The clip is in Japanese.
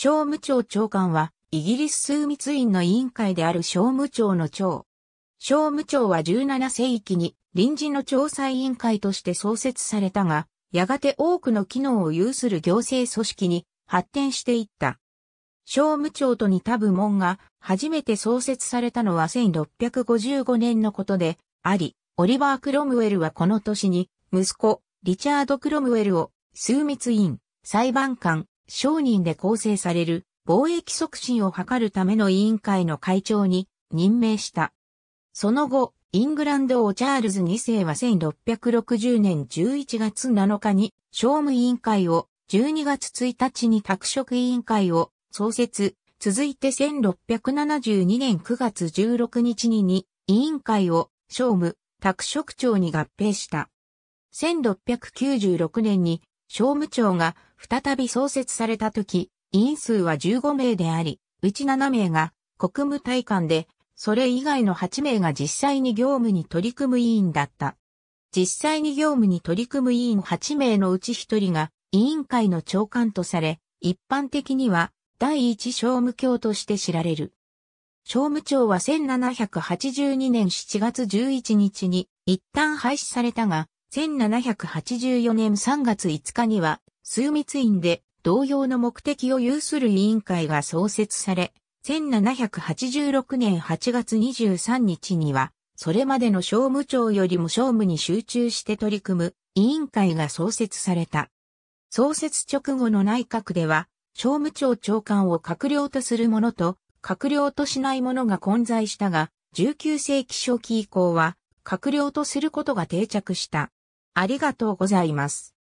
商務庁長官は、イギリス枢密院の委員会である商務庁の長。商務庁は17世紀に臨時の調査委員会として創設されたが、やがて多くの機能を有する行政組織に発展していった。商務庁と似た部門が初めて創設されたのは1655年のことであり、オリバー・クロムウェルはこの年に息子、リチャード・クロムウェルを枢密院、裁判官、商人で構成される貿易促進を図るための委員会の会長に任命した。その後、イングランド王チャールズ2世は1660年11月7日に商務委員会を、12月1日に拓殖委員会を創設、続いて1672年9月16日に委員会を商務、拓殖庁に合併した。1696年に商務庁が再び創設された時、委員数は15名であり、うち7名が国務大官で、それ以外の8名が実際に業務に取り組む委員だった。実際に業務に取り組む委員8名のうち1人が委員会の長官とされ、一般的には第一商務卿として知られる。商務庁は1782年7月11日に一旦廃止されたが、1784年3月5日には、数密院で同様の目的を有する委員会が創設され、1786年8月23日には、それまでの商務庁よりも商務に集中して取り組む委員会が創設された。創設直後の内閣では、商務庁長官を閣僚とするものと、閣僚としないものが混在したが、19世紀初期以降は、閣僚とすることが定着した。ありがとうございます。